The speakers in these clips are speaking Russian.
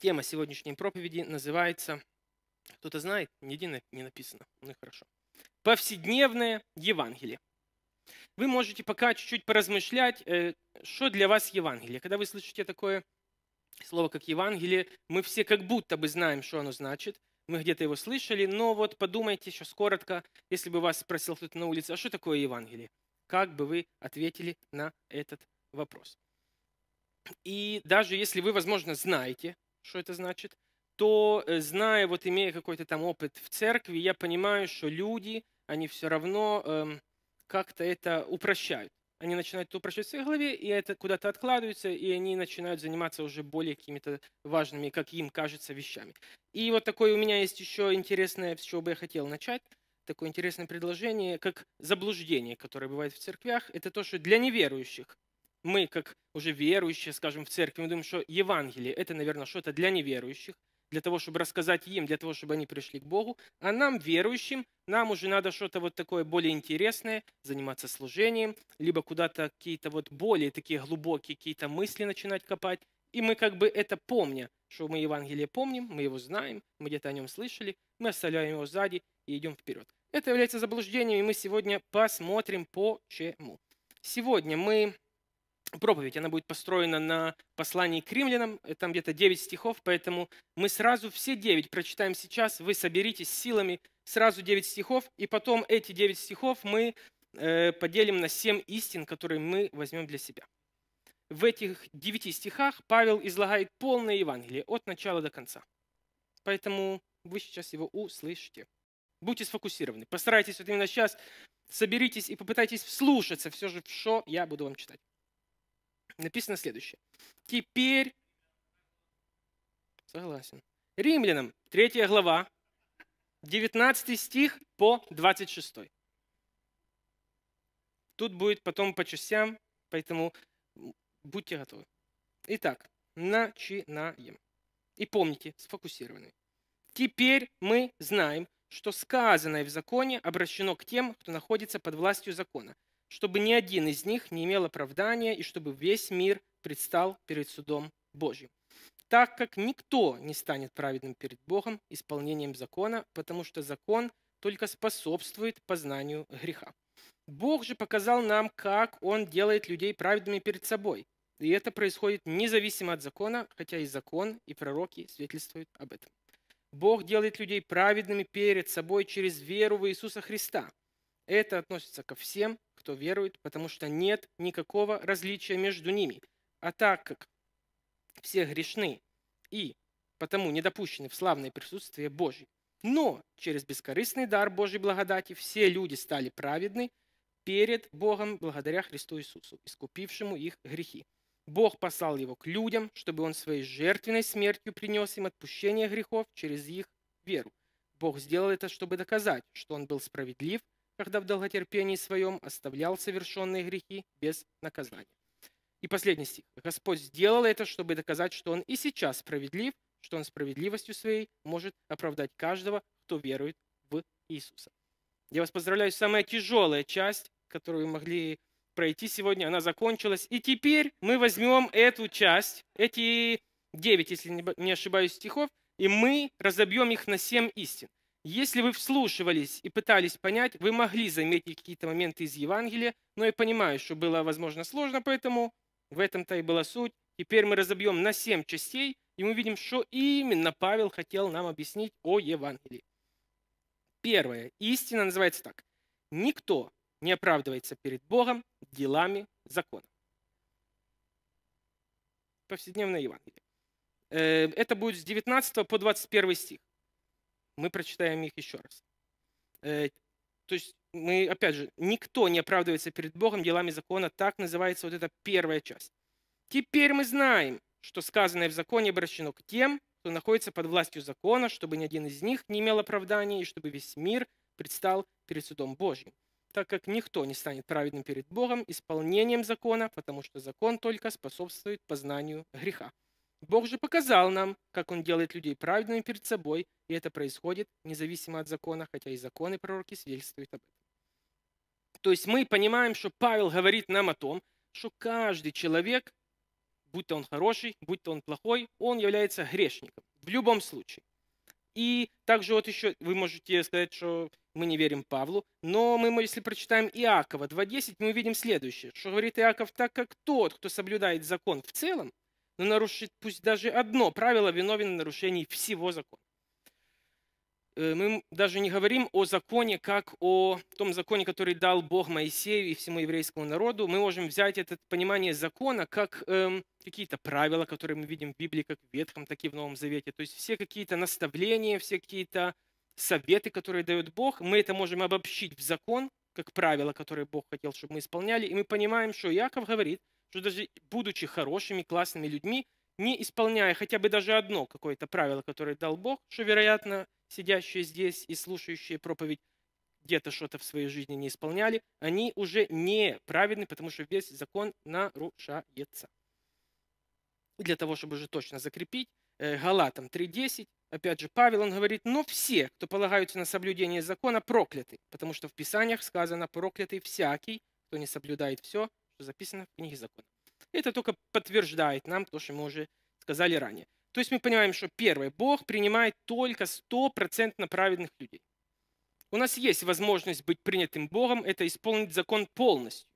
Тема сегодняшней проповеди называется, кто-то знает, нигде не написано, ну и хорошо. Повседневное Евангелие. Вы можете пока чуть-чуть поразмышлять, э, что для вас Евангелие. Когда вы слышите такое слово, как Евангелие, мы все как будто бы знаем, что оно значит, мы где-то его слышали, но вот подумайте сейчас коротко, если бы вас спросил кто-то на улице, а что такое Евангелие? Как бы вы ответили на этот вопрос? И даже если вы, возможно, знаете, что это значит, то, э, зная, вот имея какой-то там опыт в церкви, я понимаю, что люди, они все равно эм, как-то это упрощают. Они начинают это упрощать в своей голове, и это куда-то откладывается, и они начинают заниматься уже более какими-то важными, как им кажется, вещами. И вот такое у меня есть еще интересное, с чего бы я хотел начать, такое интересное предложение, как заблуждение, которое бывает в церквях, это то, что для неверующих – мы, как уже верующие, скажем, в церкви, мы думаем, что Евангелие – это, наверное, что-то для неверующих, для того, чтобы рассказать им, для того, чтобы они пришли к Богу. А нам, верующим, нам уже надо что-то вот такое более интересное, заниматься служением, либо куда-то какие-то вот более такие глубокие какие-то мысли начинать копать. И мы как бы это помня, что мы Евангелие помним, мы его знаем, мы где-то о нем слышали, мы оставляем его сзади и идем вперед. Это является заблуждением, и мы сегодня посмотрим почему. Сегодня мы проповедь, она будет построена на послании к римлянам, э, там где-то 9 стихов, поэтому мы сразу все 9 прочитаем сейчас, вы соберитесь силами, сразу 9 стихов, и потом эти 9 стихов мы э, поделим на 7 истин, которые мы возьмем для себя. В этих 9 стихах Павел излагает полное Евангелие от начала до конца. Поэтому вы сейчас его услышите. Будьте сфокусированы. Постарайтесь вот именно сейчас, соберитесь и попытайтесь вслушаться все же, что я буду вам читать написано следующее. Теперь, согласен, Римлянам 3 глава, 19 стих по 26. Тут будет потом по частям, поэтому будьте готовы. Итак, начинаем. И помните, сфокусированные. Теперь мы знаем, что сказанное в законе обращено к тем, кто находится под властью закона – чтобы ни один из них не имел оправдания и чтобы весь мир предстал перед судом Божьим так как никто не станет праведным перед Богом исполнением закона, потому что закон только способствует познанию греха. Бог же показал нам, как Он делает людей праведными перед собой. И это происходит независимо от закона, хотя и закон, и пророки свидетельствуют об этом. Бог делает людей праведными перед собой через веру в Иисуса Христа. Это относится ко всем, кто верует, потому что нет никакого различия между ними. А так как все грешны и потому недопущены в славное присутствие Божье. Но через бескорыстный дар Божьей благодати все люди стали праведны перед Богом благодаря Христу Иисусу, искупившему их грехи. Бог послал его к людям, чтобы он своей жертвенной смертью принес им отпущение грехов через их веру. Бог сделал это, чтобы доказать, что он был справедлив – когда в долготерпении своем оставлял совершенные грехи без наказания. И последний стих. Господь сделал это, чтобы доказать, что Он и сейчас справедлив, что Он справедливостью своей может оправдать каждого, кто верует в Иисуса. Я вас поздравляю, самая тяжелая часть, которую вы могли пройти сегодня, она закончилась. И теперь мы возьмем эту часть, эти девять если не ошибаюсь, стихов, и мы разобьем их на семь истин. Если вы вслушивались и пытались понять, вы могли заметить какие-то моменты из Евангелия, но я понимаю, что было, возможно, сложно, поэтому в этом-то и была суть. Теперь мы разобьем на семь частей, и мы видим, что именно Павел хотел нам объяснить о Евангелии. Первое. Истина называется так. Никто не оправдывается перед Богом делами закона. Повседневное Евангелие. Э, это будет с 19 по 21 стих мы прочитаем их еще раз. Э, то есть мы, опять же, никто не оправдывается перед Богом делами закона. Так называется вот эта первая часть. Теперь мы знаем, что сказанное в законе обращено к тем, кто находится под властью закона, чтобы ни один из них не имел оправдания, и чтобы весь мир предстал перед судом Божьим, так как никто не станет праведным перед Богом исполнением закона, потому что закон только способствует познанию греха. Бог же показал нам, как Он делает людей праведными перед собой, и это происходит независимо от закона, хотя и законы пророки свидетельствуют об этом. То есть мы понимаем, что Павел говорит нам о том, что каждый человек, будь то он хороший, будь то он плохой, он является грешником в любом случае. И также вот еще вы можете сказать, что мы не верим Павлу, но мы, если прочитаем Иакова 2.10, мы увидим следующее, что говорит Иаков, так как тот, кто соблюдает закон в целом, но нарушит пусть даже одно правило, виновен в нарушении всего закона. Э, мы даже не говорим о законе, как о том законе, который дал Бог Моисею и всему еврейскому народу. Мы можем взять это понимание закона как эм, какие-то правила, которые мы видим в Библии, как в Ветхом, так и в Новом Завете. То есть все какие-то наставления, все какие-то советы, которые дает Бог, мы это можем обобщить в закон, как правило, которое Бог хотел, чтобы мы исполняли. И мы понимаем, что Яков говорит – что даже будучи хорошими, классными людьми, не исполняя хотя бы даже одно какое-то правило, которое дал Бог, что, вероятно, сидящие здесь и слушающие проповедь где-то что-то в своей жизни не исполняли, они уже неправедны, потому что весь закон нарушается. И Для того, чтобы уже точно закрепить, э, Галатам 3.10, опять же, Павел, он говорит, но все, кто полагаются на соблюдение закона, прокляты, потому что в Писаниях сказано, проклятый всякий, кто не соблюдает все, что записано в книге закона. Это только подтверждает нам то, что мы уже сказали ранее. То есть мы понимаем, что первое, Бог принимает только стопроцентно праведных людей. У нас есть возможность быть принятым Богом, это исполнить закон полностью.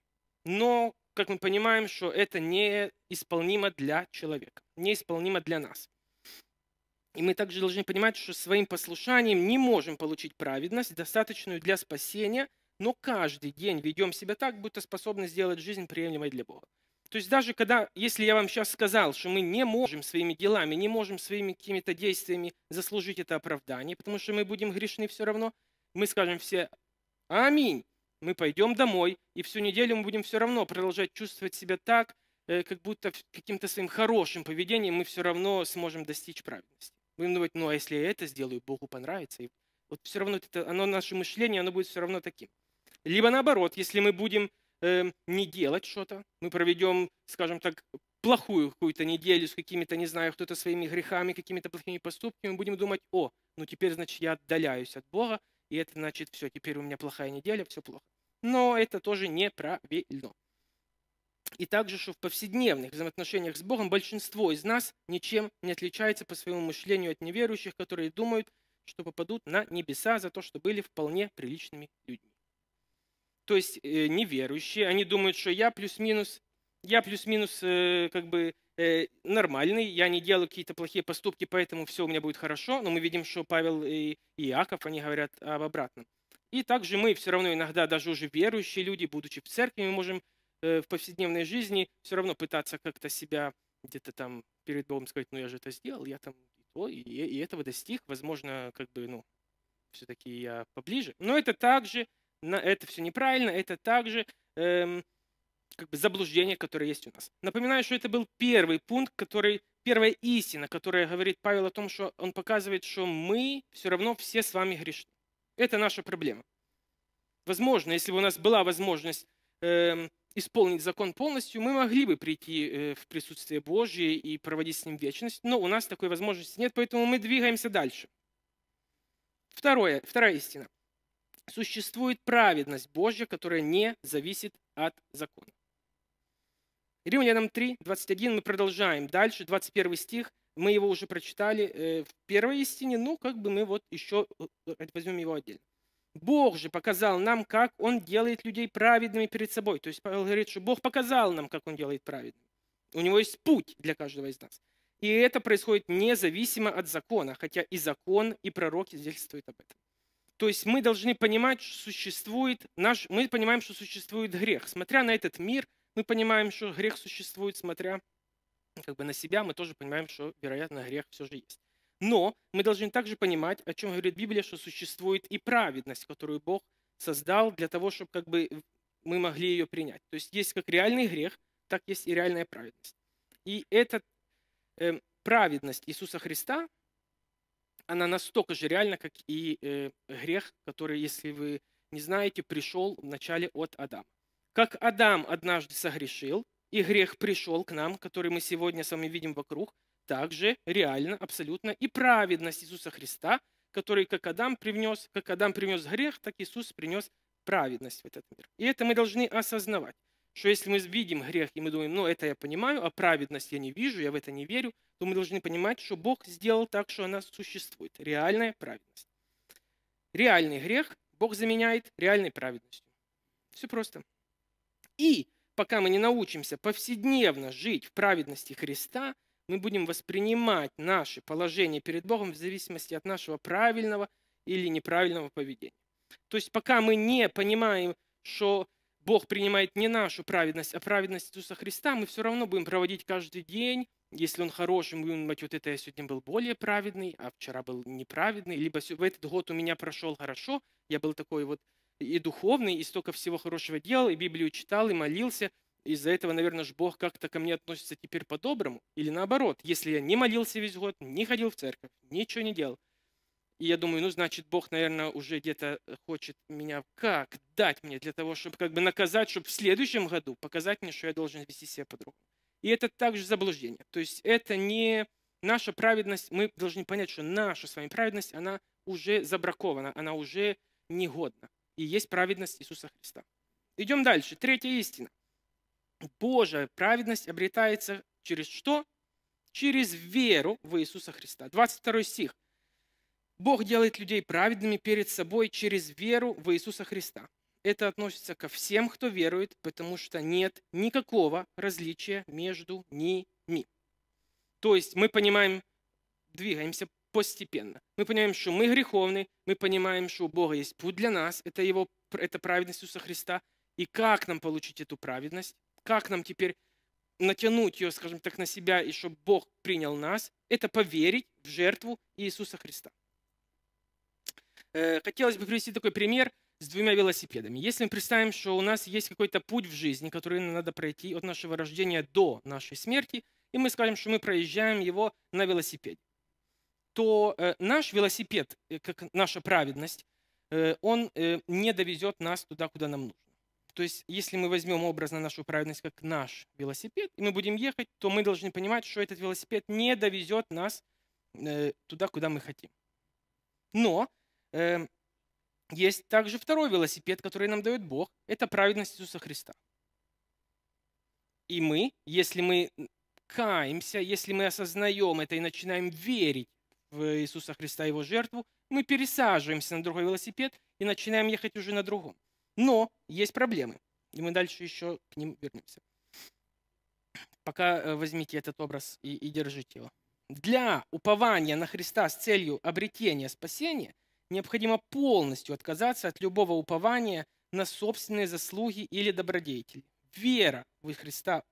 Но, как мы понимаем, что это неисполнимо для человека, неисполнимо для нас. И мы также должны понимать, что своим послушанием не можем получить праведность, достаточную для спасения – но каждый день ведем себя так, будто способны сделать жизнь приемлемой для Бога. То есть даже когда, если я вам сейчас сказал, что мы не можем своими делами, не можем своими какими-то действиями заслужить это оправдание, потому что мы будем грешны все равно, мы скажем все «Аминь», мы пойдем домой, и всю неделю мы будем все равно продолжать чувствовать себя так, э, как будто каким-то своим хорошим поведением мы все равно сможем достичь праведности. Будем думать, ну а если я это сделаю, Богу понравится. И вот все равно это, оно, наше мышление, оно будет все равно таким. Либо наоборот, если мы будем э, не делать что-то, мы проведем, скажем так, плохую какую-то неделю с какими-то, не знаю, кто-то своими грехами, какими-то плохими поступками, мы будем думать, о, ну теперь, значит, я отдаляюсь от Бога, и это значит, все, теперь у меня плохая неделя, все плохо. Но это тоже неправильно. И также, что в повседневных взаимоотношениях с Богом большинство из нас ничем не отличается по своему мышлению от неверующих, которые думают, что попадут на небеса за то, что были вполне приличными людьми то есть э, неверующие, они думают, что я плюс-минус, я плюс-минус э, как бы э, нормальный, я не делаю какие-то плохие поступки, поэтому все у меня будет хорошо, но мы видим, что Павел и Иаков, они говорят об обратном. И также мы все равно иногда, даже уже верующие люди, будучи в церкви, мы можем в повседневной жизни все равно пытаться как-то себя где-то там перед Богом сказать, ну я же это сделал, я там и то, и, и этого достиг, возможно, как бы, ну, все-таки я поближе. Но это также это все неправильно, это также эм, как бы заблуждение, которое есть у нас. Напоминаю, что это был первый пункт, который, первая истина, которая говорит Павел о том, что он показывает, что мы все равно все с вами грешны. Это наша проблема. Возможно, если бы у нас была возможность эм, исполнить закон полностью, мы могли бы прийти э, в присутствие Божье и проводить с Ним вечность, но у нас такой возможности нет, поэтому мы двигаемся дальше. Второе, вторая истина существует праведность Божья, которая не зависит от закона. Римлянам 3, 21 мы продолжаем. Дальше, 21 стих, мы его уже прочитали э, в первой истине, ну, как бы мы вот еще э, э, возьмем его отдельно. Бог же показал нам, как Он делает людей праведными перед собой. То есть Павел говорит, что Бог показал нам, как Он делает праведными. У Него есть путь для каждого из нас. И это происходит независимо от закона, хотя и закон, и пророки свидетельствуют об этом. То есть мы должны понимать, что существует наш, мы понимаем, что существует грех. Смотря на этот мир, мы понимаем, что грех существует, смотря как бы на себя, мы тоже понимаем, что, вероятно, грех все же есть. Но мы должны также понимать, о чем говорит Библия, что существует и праведность, которую Бог создал для того, чтобы как бы мы могли ее принять. То есть есть как реальный грех, так есть и реальная праведность. И эта э, эм, праведность Иисуса Христа, она настолько же реальна, как и э, грех, который, если вы не знаете, пришел вначале от Адама. Как Адам однажды согрешил, и грех пришел к нам, который мы сегодня с вами видим вокруг, также реально, абсолютно и праведность Иисуса Христа, который как Адам привнес, как Адам привнес грех, так Иисус принес праведность в этот мир. И это мы должны осознавать что если мы сбидим грех, и мы думаем, ну, это я понимаю, а праведность я не вижу, я в это не верю, то мы должны понимать, что Бог сделал так, что она существует. Реальная праведность. Реальный грех Бог заменяет реальной праведностью. Все просто. И пока мы не научимся повседневно жить в праведности Христа, мы будем воспринимать наше положение перед Богом в зависимости от нашего правильного или неправильного поведения. То есть пока мы не понимаем, что Бог принимает не нашу праведность, а праведность Иисуса Христа, мы все равно будем проводить каждый день, если он хороший, мы будем думать, вот это я сегодня был более праведный, а вчера был неправедный, либо в этот год у меня прошел хорошо, я был такой вот и духовный, и столько всего хорошего делал, и Библию читал, и молился. Из-за этого, наверное, же Бог как-то ко мне относится теперь по-доброму. Или наоборот, если я не молился весь год, не ходил в церковь, ничего не делал – и я думаю, ну, значит, Бог, наверное, уже где-то э, хочет меня как дать мне для того, чтобы как бы наказать, чтобы в следующем году показать мне, что я должен вести себя по-другому. И это также заблуждение. То есть это не наша праведность, мы должны понять, что наша с вами праведность, она уже забракована, она уже негодна. И есть праведность Иисуса Христа. Идем дальше. Третья истина. Божья праведность обретается через что? Через веру в Иисуса Христа. 22 стих. Бог делает людей праведными перед собой через веру в Иисуса Христа. Это относится ко всем, кто верует, потому что нет никакого различия между ними. То есть мы понимаем, двигаемся постепенно. Мы понимаем, что мы греховны, мы понимаем, что у Бога есть путь для нас, это его это праведность Иисуса Христа. И как нам получить эту праведность? Как нам теперь натянуть ее, скажем так, на себя, и чтобы Бог принял нас? Это поверить в жертву Иисуса Христа. Э, хотелось бы привести такой пример с двумя велосипедами. Если мы представим, что у нас есть какой-то путь в жизни, который нам надо пройти от нашего рождения до нашей смерти, и мы скажем, что мы проезжаем его на велосипеде, то э, наш велосипед, э, как наша праведность, он не довезет нас туда, куда нам нужно. То есть, если мы возьмем образно нашу праведность как наш велосипед, и мы будем ехать, то мы должны понимать, что этот велосипед не довезет нас туда, куда мы хотим. Но Эм, есть также второй велосипед, который нам дает Бог. Это праведность Иисуса Христа. И мы, если мы каемся, если мы осознаем это и начинаем верить в Иисуса Христа и Его жертву, мы пересаживаемся на другой велосипед и начинаем ехать уже на другом. Но есть проблемы, и мы дальше еще к ним вернемся. Пока э, возьмите этот образ и, и держите его. Для упования на Христа с целью обретения спасения необходимо полностью отказаться от любого упования на собственные заслуги или добродетели. Вера в Христа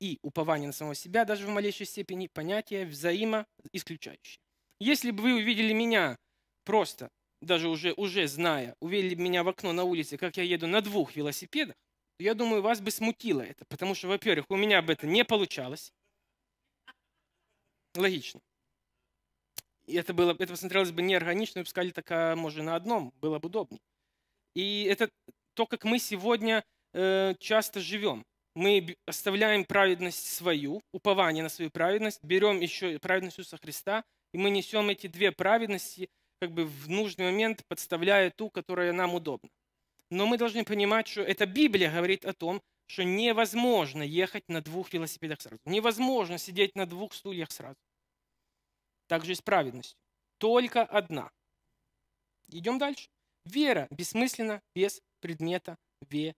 и упование на самого себя даже в малейшей степени понятия взаимоисключающие. Если бы вы увидели меня просто, даже уже, уже зная, увидели бы меня в окно на улице, как я еду на двух велосипедах, то я думаю, вас бы смутило это, потому что, во-первых, у меня бы это не получалось. Логично. И это, было, это смотрелось бы неорганично, выпускали так, а может, на одном, было бы удобнее. И это то, как мы сегодня э, часто живем. Мы оставляем праведность свою, упование на свою праведность, берем еще праведность Иисуса Христа, и мы несем эти две праведности как бы в нужный момент, подставляя ту, которая нам удобна. Но мы должны понимать, что эта Библия говорит о том, что невозможно ехать на двух велосипедах сразу. Невозможно сидеть на двух стульях сразу. Также и с праведностью. Только одна. Идем дальше. Вера бессмысленна без предмета веры.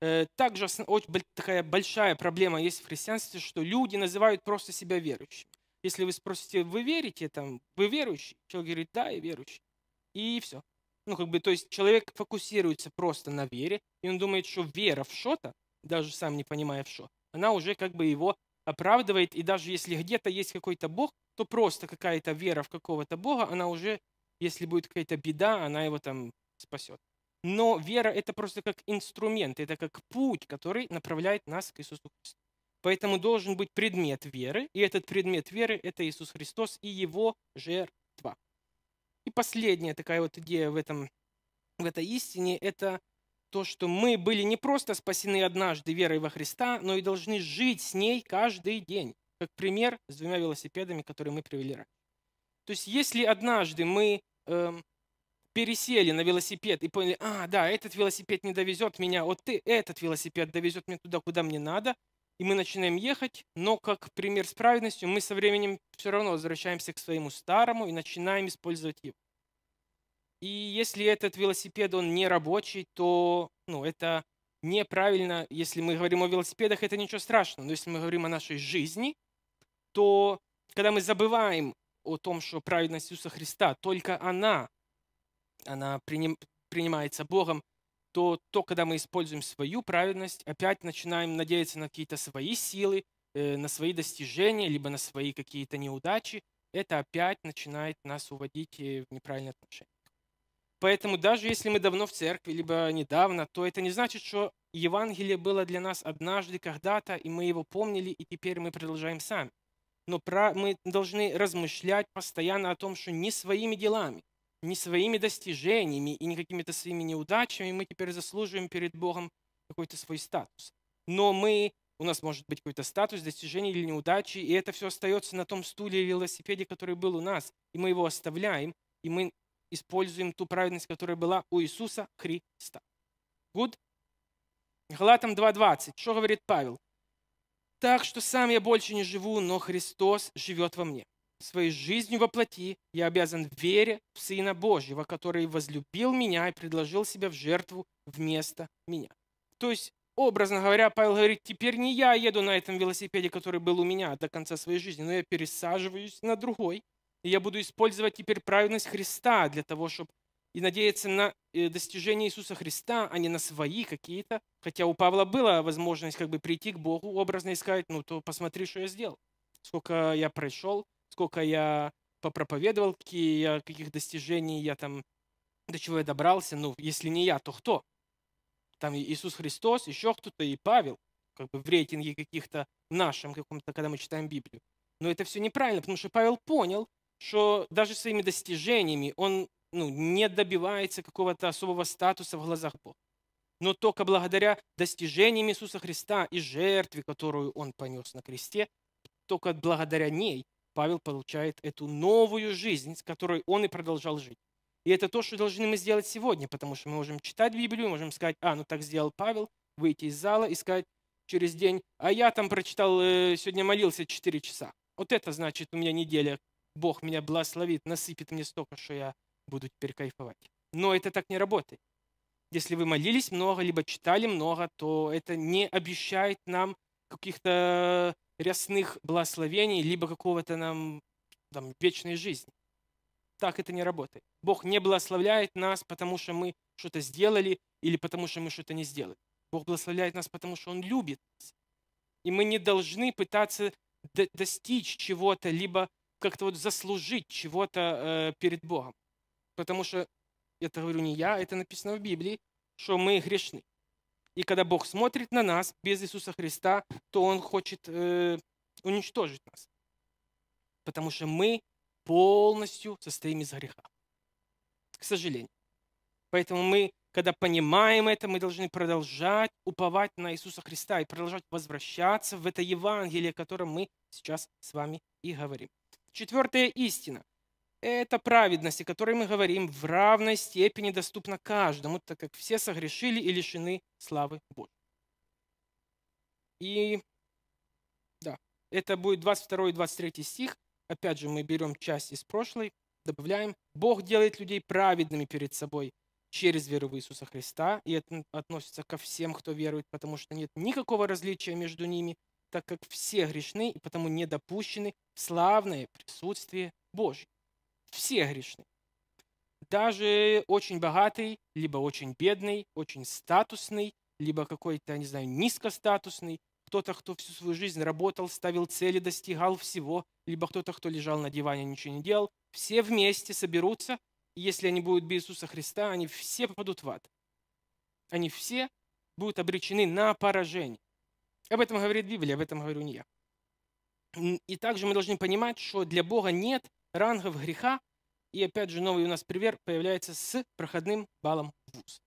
Э, также очень такая большая проблема есть в христианстве, что люди называют просто себя верующими Если вы спросите, вы верите, там, вы верующий? Человек говорит, да, я верующий. И все. Ну, как бы, то есть человек фокусируется просто на вере, и он думает, что вера в что-то, даже сам не понимая в что, она уже как бы его оправдывает, и даже если где-то есть какой-то Бог, то просто какая-то вера в какого-то Бога, она уже, если будет какая-то беда, она его там спасет. Но вера это просто как инструмент, это как путь, который направляет нас к Иисусу Христу. Поэтому должен быть предмет веры, и этот предмет веры – это Иисус Христос и Его жертва. И последняя такая вот идея в, этом, в этой истине – это то, что мы были не просто спасены однажды верой во Христа, но и должны жить с ней каждый день. Как пример с двумя велосипедами, которые мы привели раньше. То есть, если однажды мы э, пересели на велосипед и поняли, а, да, этот велосипед не довезет меня, вот ты, этот велосипед довезет меня туда, куда мне надо, и мы начинаем ехать, но как пример с праведностью мы со временем все равно возвращаемся к своему старому и начинаем использовать его. И если этот велосипед, он не рабочий, то ну, это неправильно. Если мы говорим о велосипедах, это ничего страшного. Но если мы говорим о нашей жизни, то когда мы забываем о том, что праведность Иисуса Христа, только она, она приним, принимается Богом, то то, когда мы используем свою праведность, опять начинаем надеяться на какие-то свои силы, э, на свои достижения, либо на свои какие-то неудачи, это опять начинает нас уводить э, в неправильные отношения. Поэтому даже если мы давно в церкви, либо недавно, то это не значит, что Евангелие было для нас однажды, когда-то, и мы его помнили, и теперь мы продолжаем сами. Но про, мы должны размышлять постоянно о том, что не своими делами, не своими достижениями и не какими-то своими неудачами мы теперь заслуживаем перед Богом какой-то свой статус. Но мы, у нас может быть какой-то статус, достижение или неудачи, и это все остается на том стуле или велосипеде, который был у нас, и мы его оставляем, и мы используем ту праведность, которая была у Иисуса Христа. Good? Галатам 2.20. Что говорит Павел? Так что сам я больше не живу, но Христос живет во мне. Своей жизнью воплоти я обязан вере в Сына Божьего, который возлюбил меня и предложил себя в жертву вместо меня. То есть, образно говоря, Павел говорит, теперь не я еду на этом велосипеде, который был у меня до конца своей жизни, но я пересаживаюсь на другой – и я буду использовать теперь праведность Христа для того, чтобы и надеяться на э, достижение Иисуса Христа, а не на свои какие-то. Хотя у Павла была возможность как бы прийти к Богу образно и сказать, ну то посмотри, что я сделал. Сколько я прошел, сколько я попроповедовал, какие я, каких достижений я там, до чего я добрался. Ну, если не я, то кто? Там Иисус Христос, еще кто-то, и Павел, как бы в рейтинге каких-то нашем каком-то, когда мы читаем Библию. Но это все неправильно, потому что Павел понял, что даже своими достижениями он ну, не добивается какого-то особого статуса в глазах Бога. Но только благодаря достижениям Иисуса Христа и жертве, которую он понес на кресте, только благодаря ней Павел получает эту новую жизнь, с которой он и продолжал жить. И это то, что должны мы сделать сегодня, потому что мы можем читать Библию, можем сказать, а, ну так сделал Павел, выйти из зала и сказать через день, а я там прочитал, э, сегодня молился 4 часа. Вот это значит у меня неделя Бог меня благословит, насыпет мне столько, что я буду теперь кайфовать. Но это так не работает. Если вы молились много, либо читали много, то это не обещает нам каких-то рясных благословений, либо какого-то нам там, вечной жизни. Так это не работает. Бог не благословляет нас, потому что мы что-то сделали или потому что мы что-то не сделали. Бог благословляет нас, потому что Он любит нас. И мы не должны пытаться достичь чего-то, либо как-то вот заслужить чего-то э, перед Богом. Потому что, это говорю не я, а это написано в Библии, что мы грешны. И когда Бог смотрит на нас без Иисуса Христа, то Он хочет э, уничтожить нас. Потому что мы полностью состоим из греха. К сожалению. Поэтому мы, когда понимаем это, мы должны продолжать уповать на Иисуса Христа и продолжать возвращаться в это Евангелие, о котором мы сейчас с вами и говорим. Четвертая истина – это праведность, о которой мы говорим, в равной степени доступна каждому, так как все согрешили и лишены славы Божьей. И да, это будет 22 и 23 стих. Опять же, мы берем часть из прошлой, добавляем. «Бог делает людей праведными перед собой через веру в Иисуса Христа, и это относится ко всем, кто верует, потому что нет никакого различия между ними, так как все грешны и потому недопущены в славное присутствие Божье. Все грешны. Даже очень богатый, либо очень бедный, очень статусный, либо какой-то, не знаю, низкостатусный, кто-то, кто всю свою жизнь работал, ставил цели, достигал всего, либо кто-то, кто лежал на диване, ничего не делал, все вместе соберутся, и если они будут без Иисуса Христа, они все попадут в ад. Они все будут обречены на поражение. Об этом говорит Библия, об этом говорю не я. И также мы должны понимать, что для Бога нет рангов греха, и опять же новый у нас пример появляется с проходным баллом в ВУЗ.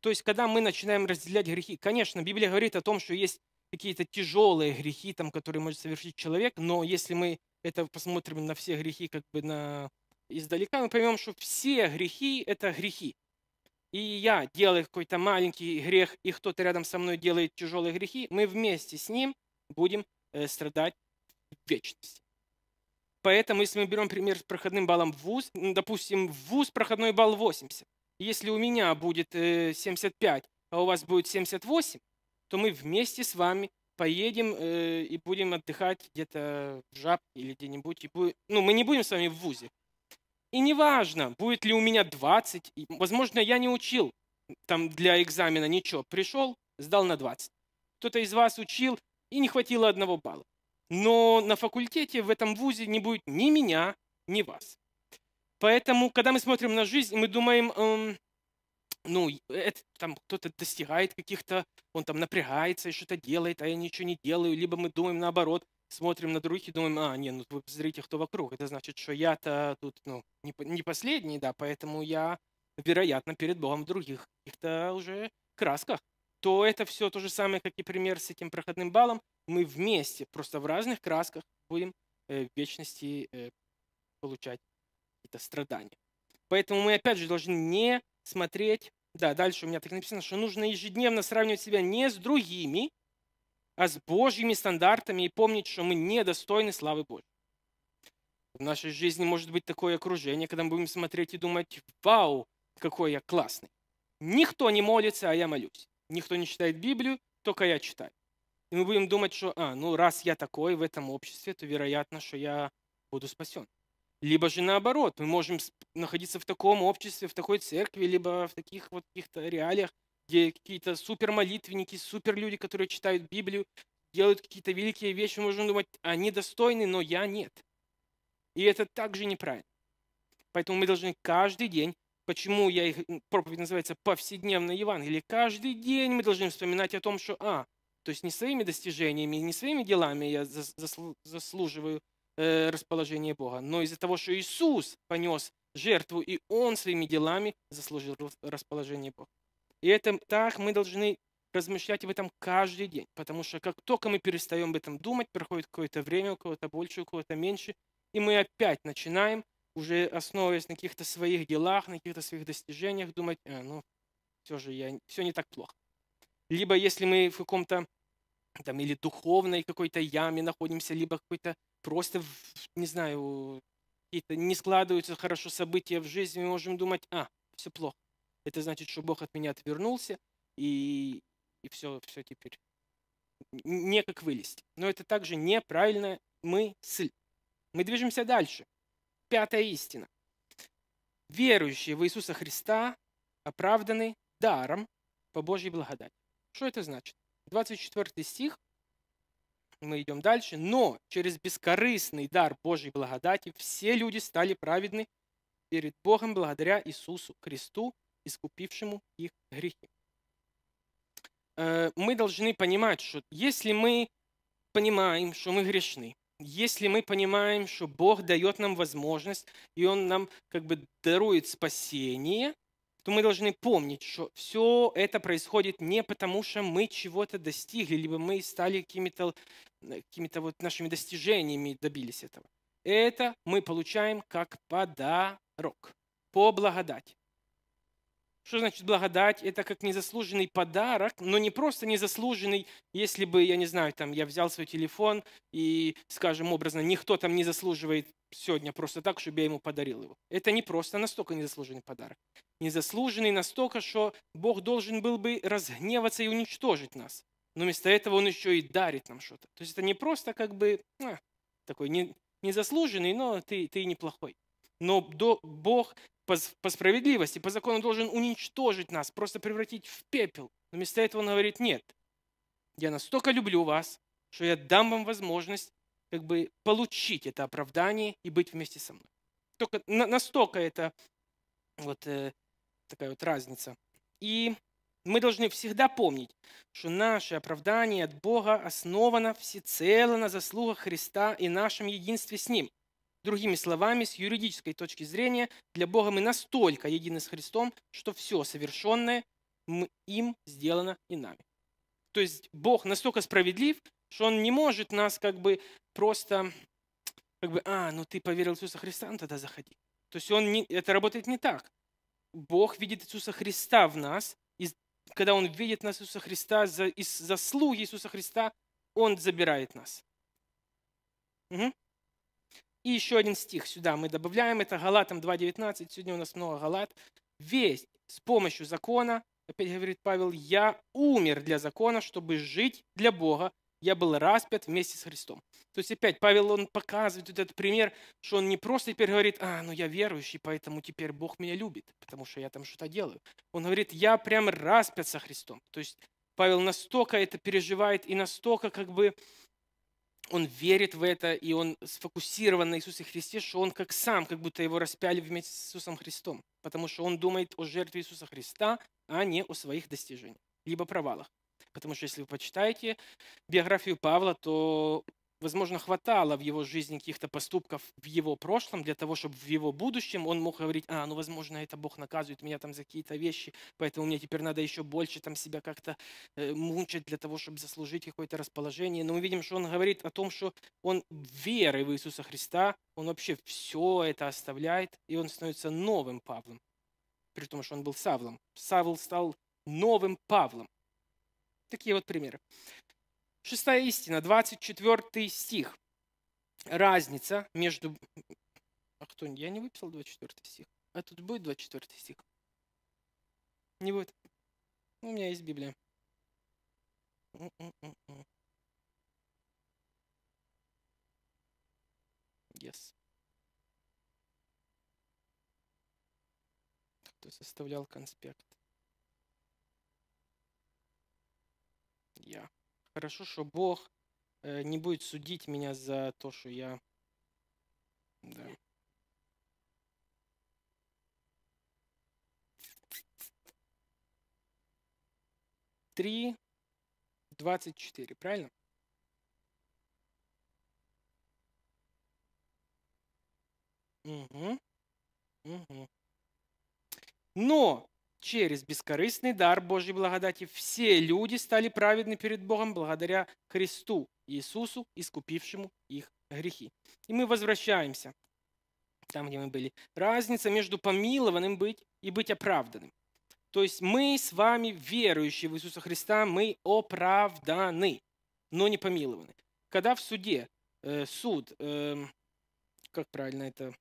То есть, когда мы начинаем разделять грехи, конечно, Библия говорит о том, что есть какие-то тяжелые грехи, там, которые может совершить человек, но если мы это посмотрим на все грехи как бы на издалека, мы поймем, что все грехи – это грехи и я делаю какой-то маленький грех, и кто-то рядом со мной делает тяжелые грехи, мы вместе с ним будем э, страдать в вечности. Поэтому, если мы берем пример с проходным баллом в ВУЗ, допустим, в ВУЗ проходной балл 80. Если у меня будет 75, э, а у вас будет 78, то мы вместе с вами поедем э, и будем отдыхать где-то в Жаб или где-нибудь. ну, мы не будем с вами в ВУЗе, и неважно, будет ли у меня 20, возможно, я не учил там для экзамена ничего. Пришел, сдал на 20. Кто-то из вас учил, и не хватило одного балла. Но на факультете в этом вузе не будет ни меня, ни вас. Поэтому, когда мы смотрим на жизнь, мы думаем, эм, ну, это, там кто-то достигает каких-то, он там напрягается и что-то делает, а я ничего не делаю. Либо мы думаем наоборот, смотрим на других и думаем, а, не, ну вы посмотрите, кто вокруг. Это значит, что я-то тут, ну, не, не последний, да, поэтому я, вероятно, перед Богом в других каких-то уже красках. То это все то же самое, как и пример с этим проходным баллом. Мы вместе, просто в разных красках, будем э, в вечности э, получать какие-то страдания. Поэтому мы, опять же, должны не смотреть, да, дальше у меня так написано, что нужно ежедневно сравнивать себя не с другими, а с Божьими стандартами и помнить, что мы недостойны славы Божьей. В нашей жизни может быть такое окружение, когда мы будем смотреть и думать, вау, какой я классный. Никто не молится, а я молюсь. Никто не читает Библию, только я читаю. И мы будем думать, что, а, ну раз я такой в этом обществе, то вероятно, что я буду спасен. Либо же наоборот, мы можем находиться в таком обществе, в такой церкви, либо в таких вот каких-то реалиях, где какие-то супер молитвенники, супер люди, которые читают Библию, делают какие-то великие вещи, можно думать, они достойны, но я нет. И это также неправильно. Поэтому мы должны каждый день, почему я их, проповедь называется «Повседневное Евангелие», каждый день мы должны вспоминать о том, что, а, то есть не своими достижениями, не своими делами я заслуживаю э, расположение Бога, но из-за того, что Иисус понес жертву, и Он своими делами заслужил расположение Бога. И это так мы должны размышлять об этом каждый день, потому что как только мы перестаем об этом думать, проходит какое-то время, у кого-то больше, у кого-то меньше, и мы опять начинаем, уже основываясь на каких-то своих делах, на каких-то своих достижениях, думать, а, ну, все же я, все не так плохо. Либо если мы в каком-то там или духовной какой-то яме находимся, либо какой-то просто, не знаю, какие-то не складываются хорошо события в жизни, мы можем думать, а, все плохо это значит, что Бог от меня отвернулся, и, и все, все теперь не как вылезть. Но это также неправильная мысль. Мы движемся дальше. Пятая истина. Верующие в Иисуса Христа оправданы даром по Божьей благодати. Что это значит? 24 стих, мы идем дальше. «Но через бескорыстный дар Божьей благодати все люди стали праведны перед Богом благодаря Иисусу Христу, искупившему их грехи. Э, мы должны понимать, что если мы понимаем, что мы грешны, если мы понимаем, что Бог дает нам возможность, и Он нам как бы дарует спасение, то мы должны помнить, что все это происходит не потому, что мы чего-то достигли, либо мы стали какими-то э, какими вот нашими достижениями добились этого. Это мы получаем как подарок, по благодати. Что значит благодать? Это как незаслуженный подарок, но не просто незаслуженный, если бы, я не знаю, там я взял свой телефон и, скажем образно, никто там не заслуживает сегодня просто так, чтобы я ему подарил его. Это не просто настолько незаслуженный подарок. Незаслуженный настолько, что Бог должен был бы разгневаться и уничтожить нас. Но вместо этого Он еще и дарит нам что-то. То есть это не просто как бы а, такой не, незаслуженный, но ты, ты неплохой. Но Бог по справедливости, по закону должен уничтожить нас, просто превратить в пепел. Но вместо этого он говорит, нет, я настолько люблю вас, что я дам вам возможность как бы получить это оправдание и быть вместе со мной. Только, на, настолько это вот э, такая вот разница. И мы должны всегда помнить, что наше оправдание от Бога основано всецело на заслугах Христа и нашем единстве с Ним. Другими словами, с юридической точки зрения, для Бога мы настолько едины с Христом, что все совершенное им сделано и нами. То есть Бог настолько справедлив, что Он не может нас как бы просто, как бы, а, ну ты поверил в Иисуса Христа, ну тогда заходи. То есть он не, это работает не так. Бог видит Иисуса Христа в нас, и когда Он видит нас, Иисуса Христа, за, из заслуги Иисуса Христа, Он забирает нас. Угу. И еще один стих сюда мы добавляем, это Галатам 2.19, сегодня у нас много Галат. Весь с помощью закона, опять говорит Павел, я умер для закона, чтобы жить для Бога, я был распят вместе с Христом. То есть опять Павел, он показывает вот этот пример, что он не просто теперь говорит, а, ну я верующий, поэтому теперь Бог меня любит, потому что я там что-то делаю. Он говорит, я прям распят со Христом. То есть Павел настолько это переживает и настолько как бы он верит в это, и он сфокусирован на Иисусе Христе, что он как сам, как будто его распяли вместе с Иисусом Христом, потому что он думает о жертве Иисуса Христа, а не о своих достижениях, либо провалах. Потому что если вы почитаете биографию Павла, то возможно, хватало в его жизни каких-то поступков в его прошлом, для того, чтобы в его будущем он мог говорить, а, ну, возможно, это Бог наказывает меня там за какие-то вещи, поэтому мне теперь надо еще больше там себя как-то э, мучать для того, чтобы заслужить какое-то расположение. Но мы видим, что он говорит о том, что он верой в Иисуса Христа, он вообще все это оставляет, и он становится новым Павлом, при том, что он был Савлом. Савл стал новым Павлом. Такие вот примеры. Шестая истина, 24 стих. Разница между... А кто, я не выписал 24 стих? А тут будет 24 стих? Не будет. Ну, у меня есть Библия. Yes. Кто составлял конспект? Я. Yeah. Хорошо, что Бог э, не будет судить меня за то, что я... Да. Три, двадцать четыре, правильно? Угу. Угу. Но Через бескорыстный дар Божьей благодати все люди стали праведны перед Богом благодаря Христу Иисусу, искупившему их грехи. И мы возвращаемся там, где мы были. Разница между помилованным быть и быть оправданным. То есть мы с вами, верующие в Иисуса Христа, мы оправданы, но не помилованы. Когда в суде э, суд, э, как правильно это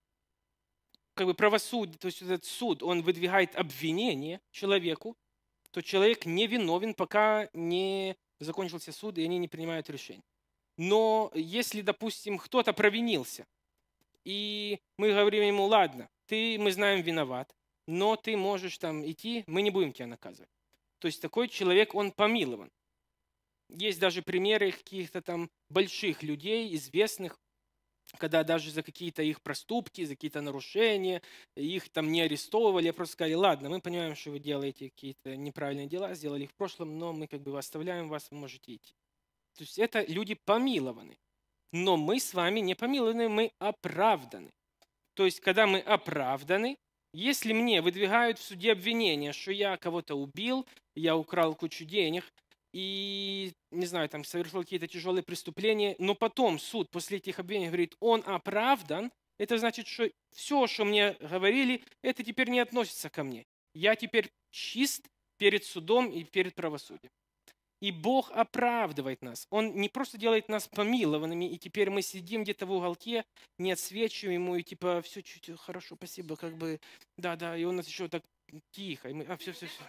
как бы правосудие, то есть этот суд, он выдвигает обвинение человеку, то человек не виновен, пока не закончился суд, и они не принимают решение. Но если, допустим, кто-то провинился, и мы говорим ему, ладно, ты, мы знаем, виноват, но ты можешь там идти, мы не будем тебя наказывать. То есть такой человек, он помилован. Есть даже примеры каких-то там больших людей, известных, когда даже за какие-то их проступки, за какие-то нарушения, их там не арестовывали, а просто сказали, ладно, мы понимаем, что вы делаете какие-то неправильные дела, сделали их в прошлом, но мы как бы оставляем вас, вы можете идти. То есть это люди помилованы. Но мы с вами не помилованы, мы оправданы. То есть когда мы оправданы, если мне выдвигают в суде обвинение, что я кого-то убил, я украл кучу денег, и, не знаю, там совершил какие-то тяжелые преступления, но потом суд после этих обвинений говорит, он оправдан, это значит, что все, что мне говорили, это теперь не относится ко мне. Я теперь чист перед судом и перед правосудием. И Бог оправдывает нас. Он не просто делает нас помилованными, и теперь мы сидим где-то в уголке, не отсвечиваем ему, и типа, все, чуть хорошо, спасибо, как бы, да-да, и он нас еще так тихо, и мы, а, все, все, все.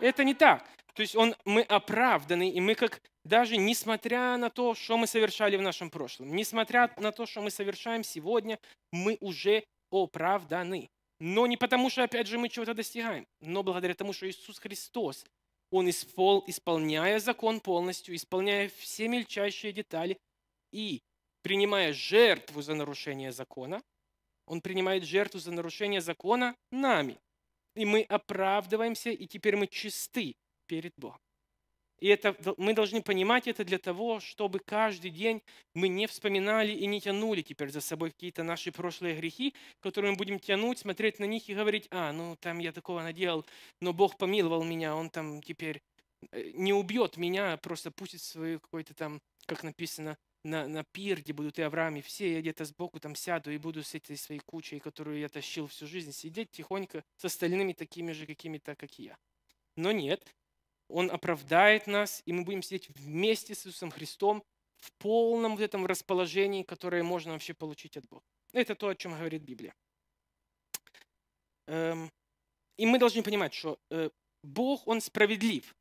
Это не так. То есть он, мы оправданы, и мы как даже несмотря на то, что мы совершали в нашем прошлом, несмотря на то, что мы совершаем сегодня, мы уже оправданы. Но не потому, что, опять же, мы чего-то достигаем, но благодаря тому, что Иисус Христос, Он испол, исполняя закон полностью, исполняя все мельчайшие детали и принимая жертву за нарушение закона, Он принимает жертву за нарушение закона нами и мы оправдываемся, и теперь мы чисты перед Богом. И это, мы должны понимать это для того, чтобы каждый день мы не вспоминали и не тянули теперь за собой какие-то наши прошлые грехи, которые мы будем тянуть, смотреть на них и говорить, а, ну там я такого наделал, но Бог помиловал меня, он там теперь э, не убьет меня, а просто пустит свою какой-то там, как написано, на, на пир, где будут и Авраам, и все, я где-то сбоку там сяду и буду с этой своей кучей, которую я тащил всю жизнь, сидеть тихонько с остальными такими же какими-то, как и я. Но нет, Он оправдает нас, и мы будем сидеть вместе с Иисусом Христом в полном вот этом расположении, которое можно вообще получить от Бога. Это то, о чем говорит Библия. Эм, и мы должны понимать, что э, Бог, Он справедлив.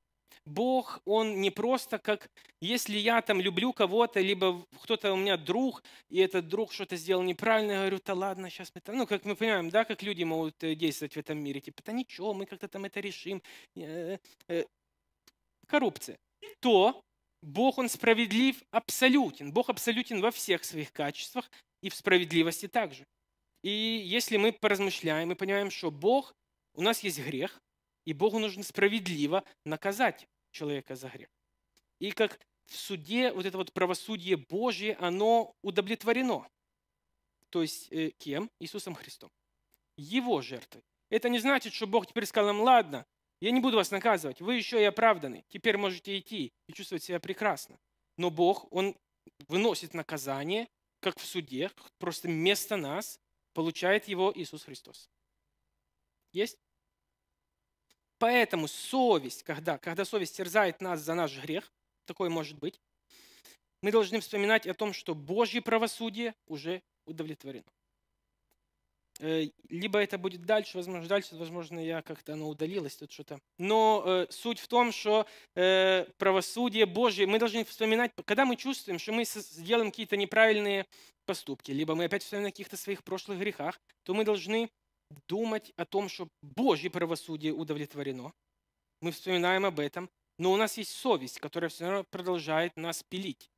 Бог, Он не просто как, если я там люблю кого-то, либо кто-то у меня друг, и этот друг что-то сделал неправильно, я говорю, да ладно, сейчас мы там, ну, как мы понимаем, да, как люди могут э, действовать в этом мире, типа, да ничего, мы как-то там это решим. Э, э, Коррупция. То Бог, Он справедлив, абсолютен. Бог абсолютен во всех своих качествах и в справедливости также. И если мы поразмышляем, мы понимаем, что Бог, у нас есть грех, и Богу нужно справедливо наказать человека за грех. И как в суде вот это вот правосудие Божье, оно удовлетворено. То есть э, кем? Иисусом Христом. Его жертвой. Это не значит, что Бог теперь сказал нам, ладно, я не буду вас наказывать, вы еще и оправданы, теперь можете идти и чувствовать себя прекрасно. Но Бог, Он выносит наказание, как в суде, просто вместо нас получает его Иисус Христос. Есть? поэтому совесть, когда, когда совесть терзает нас за наш грех, такое может быть, мы должны вспоминать о том, что Божье правосудие уже удовлетворено. Э, либо это будет дальше, возможно, дальше, возможно, я как-то оно удалилось, тут что-то. Но э, суть в том, что э, правосудие Божье, мы должны вспоминать, когда мы чувствуем, что мы сделаем какие-то неправильные поступки, либо мы опять вспоминаем о каких-то своих прошлых грехах, то мы должны думать о том, что Божье правосудие удовлетворено. Мы вспоминаем об этом, но у нас есть совесть, которая все равно продолжает нас пилить.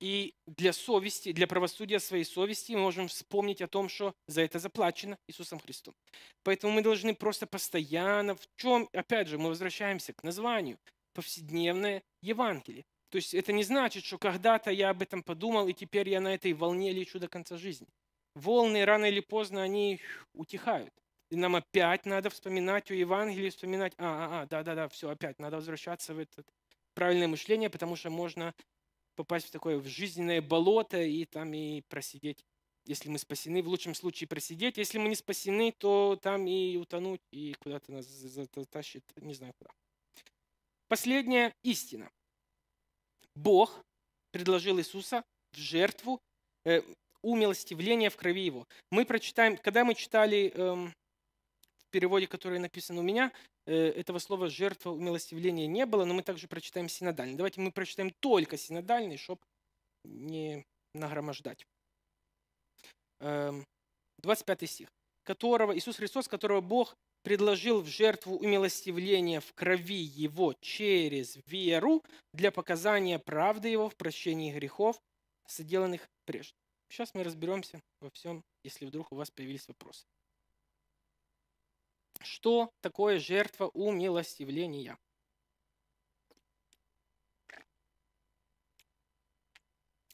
И для совести, для правосудия своей совести мы можем вспомнить о том, что за это заплачено Иисусом Христом. Поэтому мы должны просто постоянно, в чем, опять же, мы возвращаемся к названию, повседневное Евангелие. То есть это не значит, что когда-то я об этом подумал, и теперь я на этой волне лечу до конца жизни волны рано или поздно, они утихают. И нам опять надо вспоминать о Евангелии, вспоминать, а, а, а, да-да-да, все, опять надо возвращаться в это правильное мышление, потому что можно попасть в такое в жизненное болото и там и просидеть. Если мы спасены, в лучшем случае просидеть. Если мы не спасены, то там и утонуть, и куда-то нас затащит, не знаю куда. Последняя истина. Бог предложил Иисуса в жертву, э, умилостивление в крови его. Мы прочитаем, когда мы читали эм, в переводе, который написан у меня, э, этого слова «жертва умилостивления» не было, но мы также прочитаем синодальный. Давайте мы прочитаем только синодальный, чтобы не нагромождать. Эм, 25 стих. «Которого, Иисус Христос, которого Бог предложил в жертву умилостивления в крови его через веру для показания правды его в прощении грехов, соделанных прежде. Сейчас мы разберемся во всем, если вдруг у вас появились вопросы. Что такое жертва умилостивления?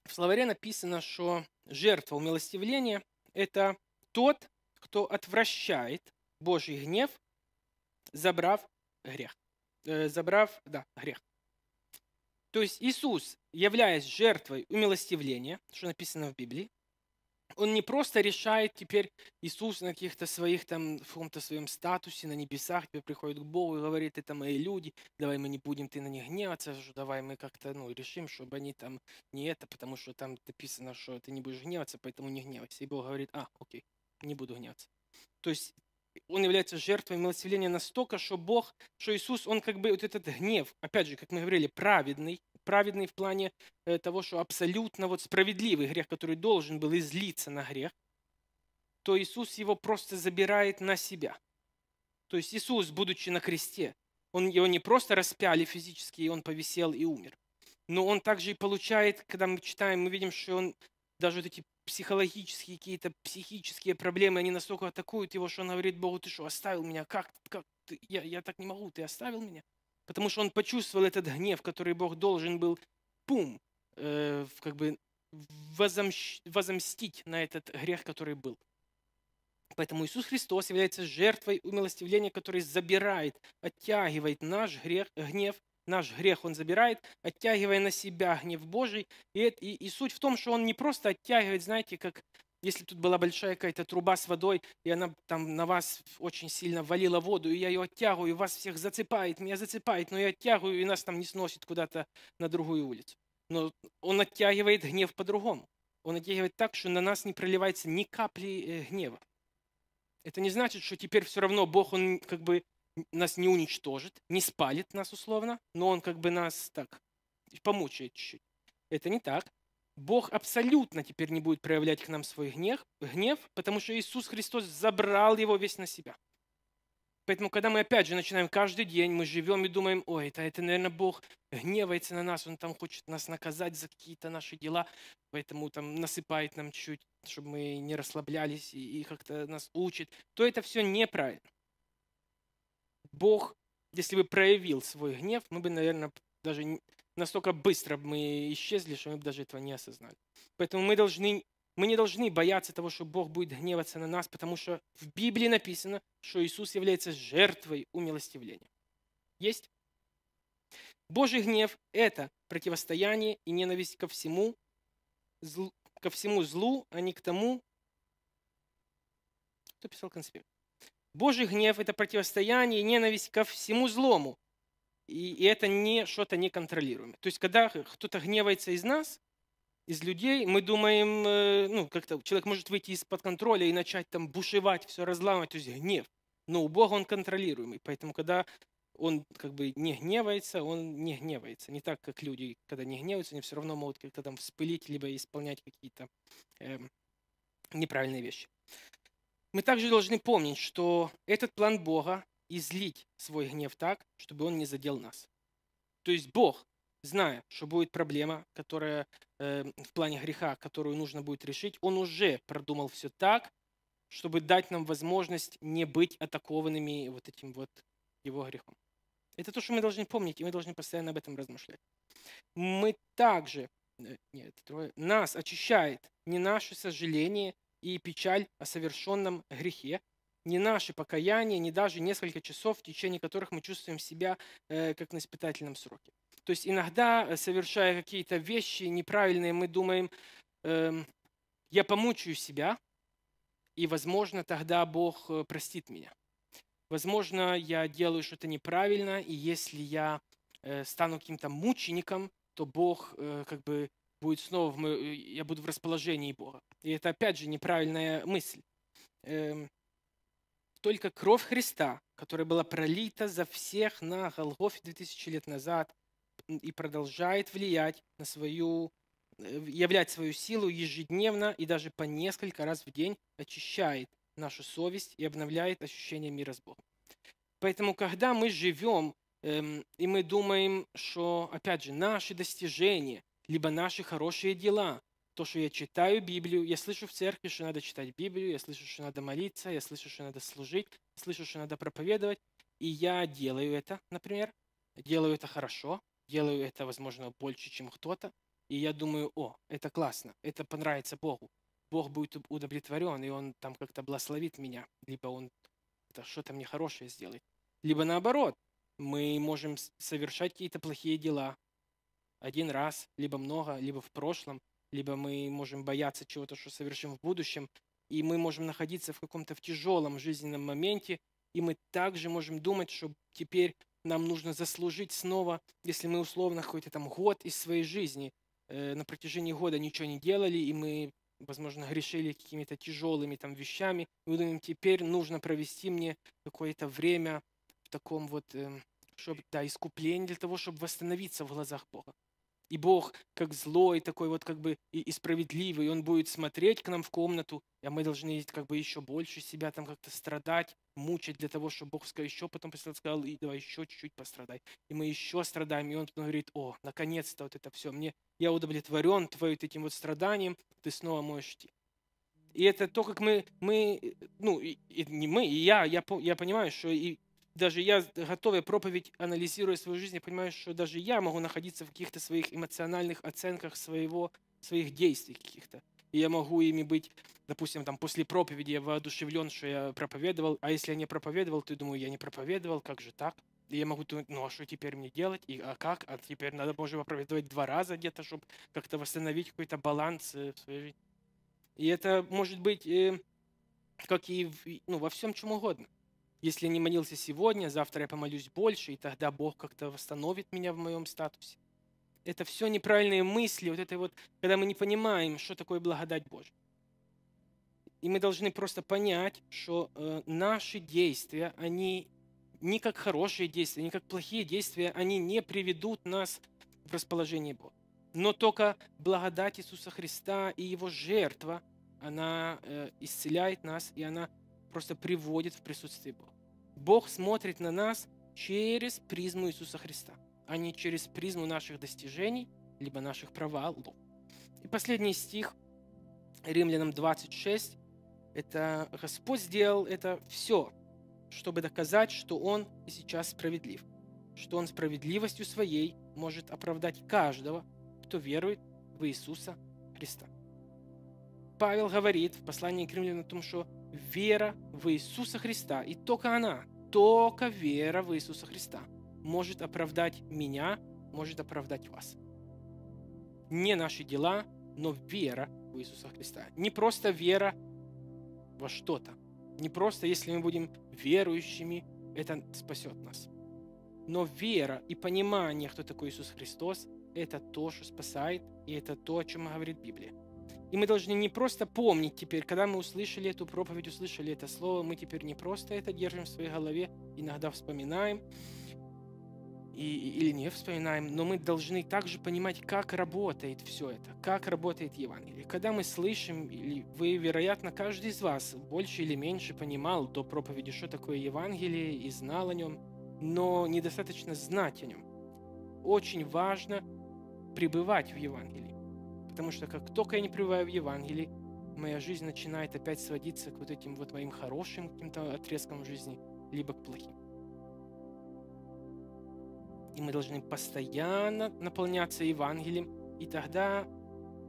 В словаре написано, что жертва умилостивления – это тот, кто отвращает Божий гнев, забрав грех. Э, забрав, да, грех. То есть Иисус, являясь жертвой умилостивления, что написано в Библии, он не просто решает теперь Иисус на каких-то своих там, в каком-то своем статусе на небесах, теперь приходит к Богу и говорит, это мои люди, давай мы не будем ты на них гневаться, давай мы как-то, ну, решим, чтобы они там не это, потому что там написано, что ты не будешь гневаться, поэтому не гневайся. И Бог говорит, а, окей, не буду гневаться. То есть он является жертвой милосердия настолько, что Бог, что Иисус, он как бы вот этот гнев, опять же, как мы говорили, праведный, праведный в плане э, того, что абсолютно вот справедливый грех, который должен был излиться на грех, то Иисус его просто забирает на себя. То есть Иисус, будучи на кресте, он, его не просто распяли физически, и он повисел и умер. Но он также и получает, когда мы читаем, мы видим, что он даже вот эти психологические какие-то психические проблемы, они настолько атакуют его, что он говорит Богу, ты что, оставил меня? Как? как ты? Я, я так не могу, ты оставил меня? Потому что он почувствовал этот гнев, который Бог должен был, пум, э, как бы возомщ, возомстить на этот грех, который был. Поэтому Иисус Христос является жертвой умилостивления, который забирает, оттягивает наш грех, гнев наш грех он забирает, оттягивая на себя гнев Божий. И, и, и суть в том, что он не просто оттягивает, знаете, как если тут была большая какая-то труба с водой, и она там на вас очень сильно валила воду, и я ее оттягиваю, и вас всех зацепает, меня зацепает, но я оттягиваю, и нас там не сносит куда-то на другую улицу. Но он оттягивает гнев по-другому. Он оттягивает так, что на нас не проливается ни капли э, гнева. Это не значит, что теперь все равно Бог, он как бы нас не уничтожит, не спалит нас условно, но он как бы нас так помучает чуть-чуть. Это не так. Бог абсолютно теперь не будет проявлять к нам свой гнев, гнев, потому что Иисус Христос забрал его весь на себя. Поэтому, когда мы опять же начинаем каждый день, мы живем и думаем, ой, это, это, наверное, Бог гневается на нас, Он там хочет нас наказать за какие-то наши дела, поэтому там насыпает нам чуть, чтобы мы не расслаблялись и, и как-то нас учит, то это все неправильно. Бог, если бы проявил свой гнев, мы бы, наверное, даже настолько быстро мы исчезли, что мы бы даже этого не осознали. Поэтому мы, должны, мы не должны бояться того, что Бог будет гневаться на нас, потому что в Библии написано, что Иисус является жертвой умилостивления. Есть? Божий гнев – это противостояние и ненависть ко всему, злу, ко всему злу, а не к тому, кто писал конспект. Божий гнев – это противостояние и ненависть ко всему злому. И, это не что-то неконтролируемое. То есть, когда кто-то гневается из нас, из людей, мы думаем, э, ну, как-то человек может выйти из-под контроля и начать там бушевать, все разламывать, то есть гнев. Но у Бога он контролируемый. Поэтому, когда он как бы не гневается, он не гневается. Не так, как люди, когда не гневаются, они все равно могут как-то там вспылить, либо исполнять какие-то э, неправильные вещи. Мы также должны помнить, что этот план Бога излить свой гнев так, чтобы он не задел нас. То есть Бог, зная, что будет проблема, которая э, в плане греха, которую нужно будет решить, он уже продумал все так, чтобы дать нам возможность не быть атакованными вот этим вот его грехом. Это то, что мы должны помнить, и мы должны постоянно об этом размышлять. Мы также, э, нет, нас очищает не наше сожаление и печаль о совершенном грехе, не наше покаяние, не даже несколько часов, в течение которых мы чувствуем себя э, как на испытательном сроке. То есть иногда, э, совершая какие-то вещи неправильные, мы думаем, э, я помучаю себя, и, возможно, тогда Бог э, простит меня. Возможно, я делаю что-то неправильно, и если я э, стану каким-то мучеником, то Бог э, как бы будет снова, в мо... Э, я буду в расположении Бога. И это опять же неправильная мысль. Эм, Только кровь Христа, которая была пролита за всех на Голгофе 2000 лет назад и продолжает влиять на свою, э, являть свою силу ежедневно и даже по несколько раз в день очищает нашу совесть и обновляет ощущение мира с Богом. Поэтому, когда мы живем эм, и мы думаем, что, опять же, наши достижения, либо наши хорошие дела – то, что я читаю Библию, я слышу в церкви, что надо читать Библию, я слышу, что надо молиться, я слышу, что надо служить, я слышу, что надо проповедовать, и я делаю это, например, делаю это хорошо, делаю это, возможно, больше, чем кто-то, и я думаю, о, это классно, это понравится Богу, Бог будет удовлетворен, и Он там как-то благословит меня, либо Он что-то мне хорошее сделает. Либо наоборот, мы можем совершать какие-то плохие дела один раз, либо много, либо в прошлом – либо мы можем бояться чего-то, что совершим в будущем, и мы можем находиться в каком-то в тяжелом жизненном моменте, и мы также можем думать, что теперь нам нужно заслужить снова, если мы условно какой там год из своей жизни э, на протяжении года ничего не делали, и мы, возможно, грешили какими-то тяжелыми там вещами, мы думаем, теперь нужно провести мне какое-то время в таком вот, э, эм, чтобы, да, искупление для того, чтобы восстановиться в глазах Бога. И Бог, как злой, такой вот как бы и, и справедливый, он будет смотреть к нам в комнату, а мы должны как бы еще больше себя там как-то страдать, мучить для того, чтобы Бог сказал еще, потом после сказал, и давай еще чуть-чуть пострадай. И мы еще страдаем, и он говорит, о, наконец-то вот это все, мне, я удовлетворен твоим этим вот страданием, ты снова можешь идти. И это то, как мы, мы ну, и, и не мы, и я, я, я понимаю, что и даже я, готовя проповедь, анализируя свою жизнь, я понимаю, что даже я могу находиться в каких-то своих эмоциональных оценках своего, своих действий каких-то. И я могу ими быть, допустим, там после проповеди я воодушевлен, что я проповедовал, а если я не проповедовал, то я думаю, я не проповедовал, как же так? И я могу думать, ну а что теперь мне делать, и а как, а теперь надо, может, проповедовать два раза где-то, чтобы как-то восстановить какой-то баланс э, в своей жизни. И это может быть э, как и в, ну, во всем чем угодно. Если я не молился сегодня, завтра я помолюсь больше, и тогда Бог как-то восстановит меня в моем статусе. Это все неправильные мысли, вот это вот, когда мы не понимаем, что такое благодать Божья. И мы должны просто понять, что э, наши действия, они не как хорошие действия, не как плохие действия, они не приведут нас в расположение Бога. Но только благодать Иисуса Христа и Его жертва, она э, исцеляет нас, и она просто приводит в присутствие Бога. Бог смотрит на нас через призму Иисуса Христа, а не через призму наших достижений, либо наших провалов. И последний стих, Римлянам 26, это Господь сделал это все, чтобы доказать, что Он сейчас справедлив, что Он справедливостью своей может оправдать каждого, кто верует в Иисуса Христа. Павел говорит в послании к римлянам о том, что вера в Иисуса Христа, и только она, только вера в Иисуса Христа может оправдать меня, может оправдать вас. Не наши дела, но вера в Иисуса Христа. Не просто вера во что-то. Не просто, если мы будем верующими, это спасет нас. Но вера и понимание, кто такой Иисус Христос, это то, что спасает, и это то, о чем говорит Библия. И мы должны не просто помнить теперь, когда мы услышали эту проповедь, услышали это слово, мы теперь не просто это держим в своей голове, иногда вспоминаем и, или не вспоминаем, но мы должны также понимать, как работает все это, как работает Евангелие. Когда мы слышим, или вы, вероятно, каждый из вас больше или меньше понимал до проповеди, что такое Евангелие и знал о нем, но недостаточно знать о нем. Очень важно пребывать в Евангелии Потому что как только я не пребываю в Евангелии, моя жизнь начинает опять сводиться к вот этим вот моим хорошим каким-то отрезкам жизни, либо к плохим. И мы должны постоянно наполняться Евангелием, и тогда,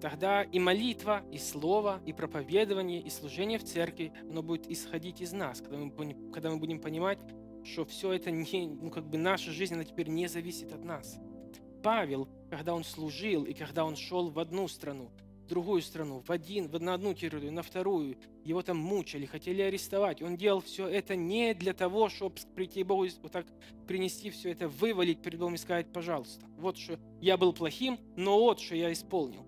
тогда и молитва, и слово, и проповедование, и служение в церкви, оно будет исходить из нас, когда мы, когда мы будем понимать, что все это не, ну, как бы наша жизнь, она теперь не зависит от нас. Павел, когда он служил и когда он шел в одну страну, в другую страну, в один, на одну территорию, на вторую. Его там мучили, хотели арестовать. Он делал все это не для того, чтобы прийти к Богу, вот так принести все это, вывалить перед Богом и сказать, пожалуйста, вот что я был плохим, но вот что я исполнил.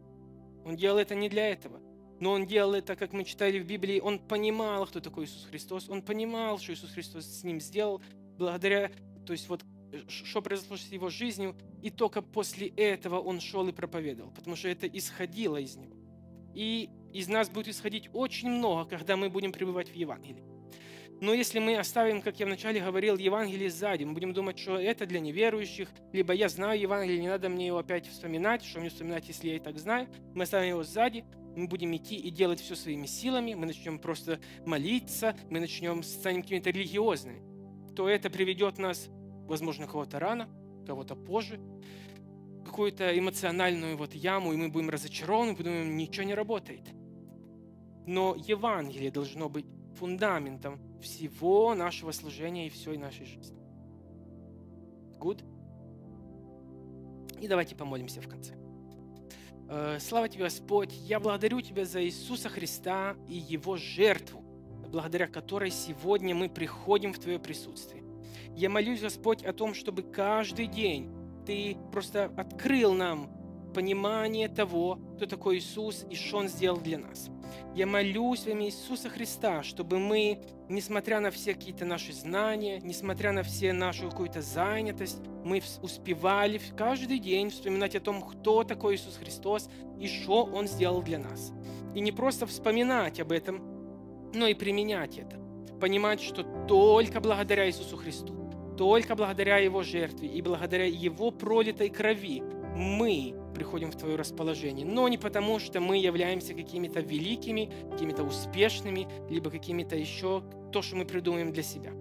Он делал это не для этого. Но он делал это, как мы читали в Библии, он понимал, кто такой Иисус Христос, он понимал, что Иисус Христос с ним сделал, благодаря, то есть вот Э, что произошло с его жизнью, и только после этого он шел и проповедовал, потому что это исходило из него. И из нас будет исходить очень много, когда мы будем пребывать в Евангелии. Но если мы оставим, как я вначале говорил, Евангелие сзади, мы будем думать, что это для неверующих, либо я знаю Евангелие, не надо мне его опять вспоминать, что мне вспоминать, если я и так знаю, мы оставим его сзади, мы будем идти и делать все своими силами, мы начнем просто молиться, мы начнем станем какими-то религиозными, то это приведет нас возможно, кого-то рано, кого-то позже, какую-то эмоциональную вот яму, и мы будем разочарованы, подумаем, ничего не работает. Но Евангелие должно быть фундаментом всего нашего служения и всей нашей жизни. Good? И давайте помолимся в конце. Э, слава Тебе, Господь! Я благодарю Тебя за Иисуса Христа и Его жертву, благодаря которой сегодня мы приходим в Твое присутствие. Я молюсь, Господь, о том, чтобы каждый день Ты просто открыл нам понимание того, кто такой Иисус и что Он сделал для нас. Я молюсь во имя Иисуса Христа, чтобы мы, несмотря на все какие-то наши знания, несмотря на все нашу какую-то занятость, мы успевали каждый день вспоминать о том, кто такой Иисус Христос и что Он сделал для нас. И не просто вспоминать об этом, но и применять это. Понимать, что только благодаря Иисусу Христу только благодаря Его жертве и благодаря Его пролитой крови мы приходим в Твое расположение. Но не потому, что мы являемся какими-то великими, какими-то успешными, либо какими-то еще то, что мы придумаем для себя.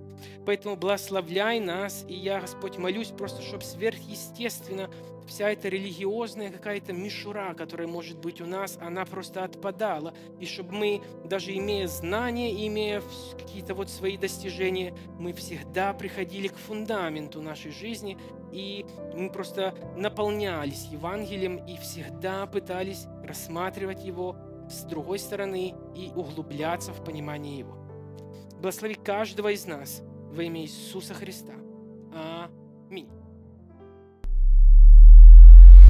Поэтому благословляй нас, и я, Господь, молюсь просто, чтобы сверхъестественно вся эта религиозная какая-то мишура, которая может быть у нас, она просто отпадала. И чтобы мы, даже имея знания, имея какие-то вот свои достижения, мы всегда приходили к фундаменту нашей жизни, и мы просто наполнялись Евангелием и всегда пытались рассматривать его с другой стороны и углубляться в понимание его. Благослови каждого из нас во имя Иисуса Христа. Аминь.